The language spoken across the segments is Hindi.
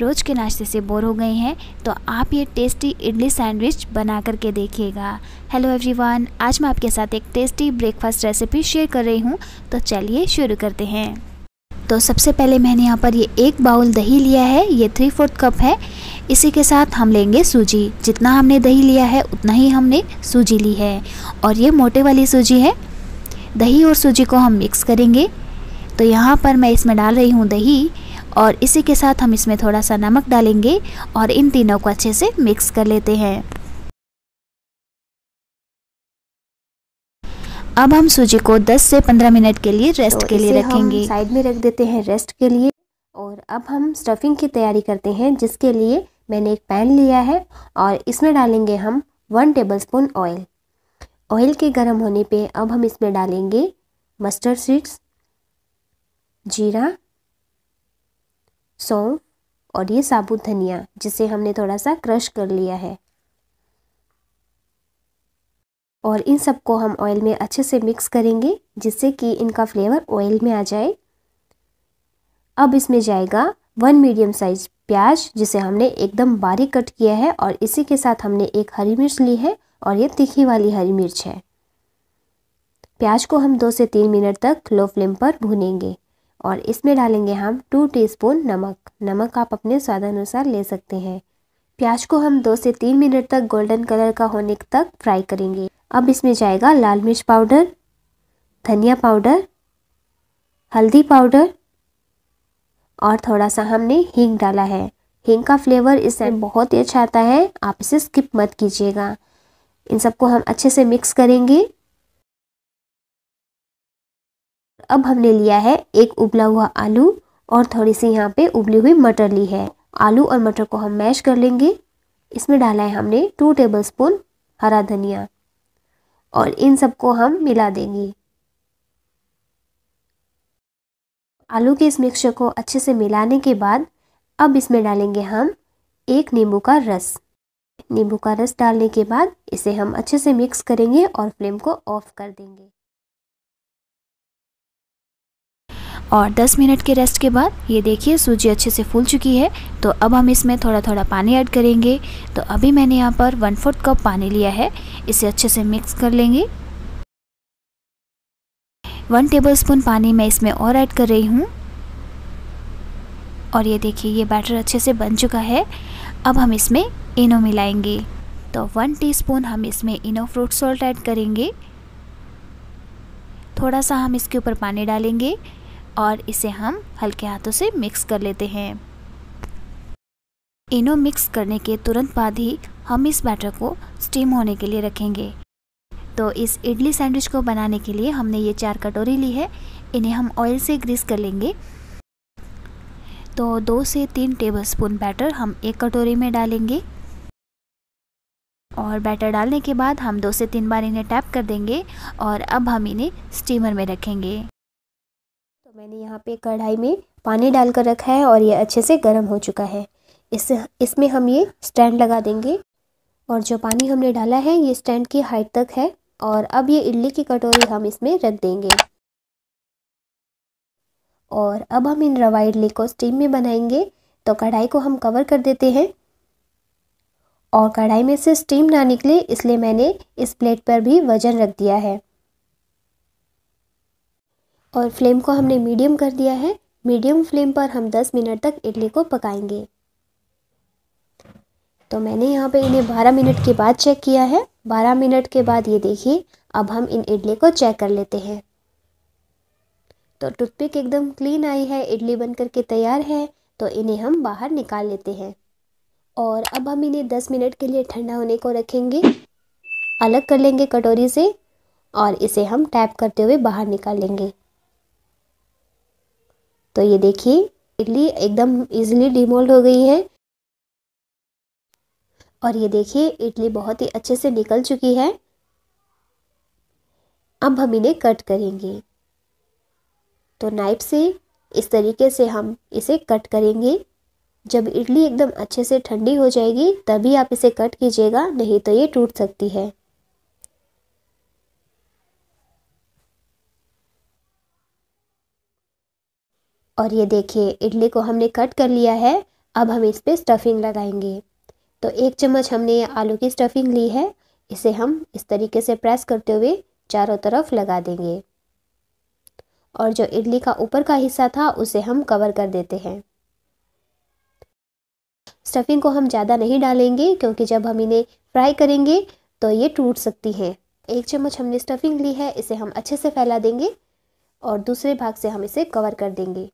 रोज़ के नाश्ते से बोर हो गए हैं तो आप ये टेस्टी इडली सैंडविच बना करके देखिएगा हेलो एवरीवन आज मैं आपके साथ एक टेस्टी ब्रेकफास्ट रेसिपी शेयर कर रही हूँ तो चलिए शुरू करते हैं तो सबसे पहले मैंने यहाँ पर ये एक बाउल दही लिया है ये थ्री फोर्थ कप है इसी के साथ हम लेंगे सूजी जितना हमने दही लिया है उतना ही हमने सूजी ली है और ये मोटे वाली सूजी है दही और सूजी को हम मिक्स करेंगे तो यहाँ पर मैं इसमें डाल रही हूँ दही और इसी के साथ हम इसमें थोड़ा सा नमक डालेंगे और इन तीनों को अच्छे से मिक्स कर लेते हैं अब हम सूजी को 10 से 15 मिनट के लिए रेस्ट तो के लिए रखेंगे साइड में रख देते हैं रेस्ट के लिए और अब हम स्टफिंग की तैयारी करते हैं जिसके लिए मैंने एक पैन लिया है और इसमें डालेंगे हम वन टेबलस्पून ऑयल ऑयल के गर्म होने पे अब हम इसमें डालेंगे मस्टर्ड सीड्स जीरा सौंफ और ये साबुत धनिया जिसे हमने थोड़ा सा क्रश कर लिया है और इन सबको हम ऑयल में अच्छे से मिक्स करेंगे जिससे कि इनका फ्लेवर ऑयल में आ जाए अब इसमें जाएगा वन मीडियम साइज प्याज जिसे हमने एकदम बारीक कट किया है और इसी के साथ हमने एक हरी मिर्च ली है और ये तीखी वाली हरी मिर्च है प्याज को हम दो से तीन मिनट तक लो फ्लेम पर भूनेंगे और इसमें डालेंगे हम टू टीस्पून नमक नमक आप अपने स्वाद अनुसार ले सकते हैं प्याज को हम दो से तीन मिनट तक गोल्डन कलर का होने तक फ्राई करेंगे अब इसमें जाएगा लाल मिर्च पाउडर धनिया पाउडर हल्दी पाउडर और थोड़ा सा हमने हींग डाला है हींग का फ्लेवर इस टाइम बहुत ही अच्छा आता है आप इसे स्किप मत कीजिएगा इन सबको हम अच्छे से मिक्स करेंगे अब हमने लिया है एक उबला हुआ आलू और थोड़ी सी यहाँ पे उबली हुई मटर ली है आलू और मटर को हम मैश कर लेंगे इसमें डाला है हमने टू टेबल स्पून हरा धनिया और इन सबको हम मिला देंगे आलू के इस मिक्सचर को अच्छे से मिलाने के बाद अब इसमें डालेंगे हम एक नींबू का रस नींबू का रस डालने के बाद इसे हम अच्छे से मिक्स करेंगे और फ्लेम को ऑफ कर देंगे और 10 मिनट के रेस्ट के बाद ये देखिए सूजी अच्छे से फूल चुकी है तो अब हम इसमें थोड़ा थोड़ा पानी ऐड करेंगे तो अभी मैंने यहाँ पर वन फोर्थ कप पानी लिया है इसे अच्छे से मिक्स कर लेंगे वन टेबलस्पून पानी मैं इसमें और ऐड कर रही हूँ और ये देखिए ये बैटर अच्छे से बन चुका है अब हम इसमें इनो मिलाएंगे तो वन टीस्पून हम इसमें इनो फ्रूट सॉल्ट ऐड करेंगे थोड़ा सा हम इसके ऊपर पानी डालेंगे और इसे हम हल्के हाथों से मिक्स कर लेते हैं इनो मिक्स करने के तुरंत बाद ही हम इस बैटर को स्टीम होने के लिए रखेंगे तो इस इडली सैंडविच को बनाने के लिए हमने ये चार कटोरी ली है इन्हें हम ऑयल से ग्रीस कर लेंगे तो दो से तीन टेबलस्पून बैटर हम एक कटोरी में डालेंगे और बैटर डालने के बाद हम दो से तीन बार इन्हें टैप कर देंगे और अब हम इन्हें स्टीमर में रखेंगे मैंने यहाँ पे कढ़ाई में पानी डाल कर रखा है और ये अच्छे से गर्म हो चुका है इस इसमें हम ये स्टैंड लगा देंगे और जो पानी हमने डाला है ये स्टैंड की हाइट तक है और अब ये इडली की कटोरी हम इसमें रख देंगे और अब हम इन रवा इडली को स्टीम में बनाएंगे तो कढ़ाई को हम कवर कर देते हैं और कढ़ाई में से स्टीम ना निकले इसलिए मैंने इस प्लेट पर भी वज़न रख दिया है और फ्लेम को हमने मीडियम कर दिया है मीडियम फ्लेम पर हम 10 मिनट तक इडली को पकाएंगे तो मैंने यहाँ पे इन्हें 12 मिनट के बाद चेक किया है 12 मिनट के बाद ये देखिए अब हम इन इडली को चेक कर लेते हैं तो टूथपिक एकदम क्लीन आई है इडली बन करके तैयार है तो इन्हें हम बाहर निकाल लेते हैं और अब हम इन्हें दस मिनट के लिए ठंडा होने को रखेंगे अलग कर लेंगे कटोरी से और इसे हम टैप करते हुए बाहर निकाल लेंगे तो ये देखिए इडली एकदम इजीली डिमोल्ड हो गई है और ये देखिए इडली बहुत ही अच्छे से निकल चुकी है अब हम इन्हें कट करेंगे तो नाइफ से इस तरीके से हम इसे कट करेंगे जब इडली एकदम अच्छे से ठंडी हो जाएगी तभी आप इसे कट कीजिएगा नहीं तो ये टूट सकती है और ये देखिए इडली को हमने कट कर लिया है अब हम इस पर स्टफिंग लगाएंगे तो एक चम्मच हमने ये आलू की स्टफिंग ली है इसे हम इस तरीके से प्रेस करते हुए चारों तरफ लगा देंगे और जो इडली का ऊपर का हिस्सा था उसे हम कवर कर देते हैं स्टफिंग को हम ज़्यादा नहीं डालेंगे क्योंकि जब हम इन्हें फ्राई करेंगे तो ये टूट सकती हैं एक चम्मच हमने स्टफिंग ली है इसे हम अच्छे से फैला देंगे और दूसरे भाग से हम इसे कवर कर देंगे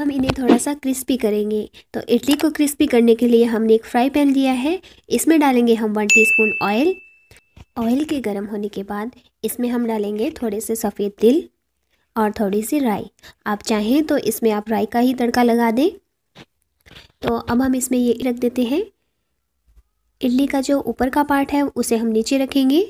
हम इन्हें थोड़ा सा क्रिस्पी करेंगे तो इडली को क्रिस्पी करने के लिए हमने एक फ्राई पैन लिया है इसमें डालेंगे हम वन टीस्पून ऑयल ऑयल के गर्म होने के बाद इसमें हम डालेंगे थोड़े से सफ़ेद तिल और थोड़ी सी राई आप चाहें तो इसमें आप राई का ही तड़का लगा दें तो अब हम इसमें ये रख देते हैं इडली का जो ऊपर का पार्ट है उसे हम नीचे रखेंगे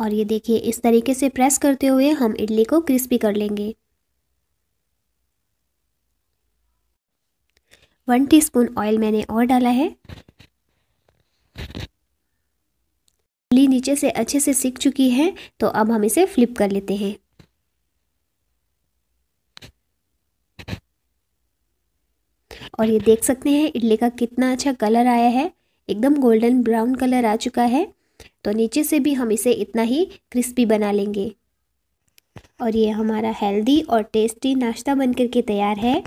और ये देखिए इस तरीके से प्रेस करते हुए हम इडली को क्रिस्पी कर लेंगे वन टीस्पून ऑयल मैंने और डाला है इडली नीचे से अच्छे से सीख चुकी है तो अब हम इसे फ्लिप कर लेते हैं और ये देख सकते हैं इडली का कितना अच्छा कलर आया है एकदम गोल्डन ब्राउन कलर आ चुका है तो नीचे से भी हम इसे इतना ही क्रिस्पी बना लेंगे और ये हमारा हेल्दी और टेस्टी नाश्ता बनकर के तैयार है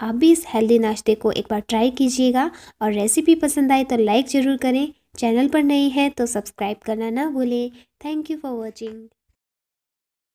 आप भी इस हेल्दी नाश्ते को एक बार ट्राई कीजिएगा और रेसिपी पसंद आए तो लाइक ज़रूर करें चैनल पर नए हैं तो सब्सक्राइब करना ना भूलें थैंक यू फॉर वॉचिंग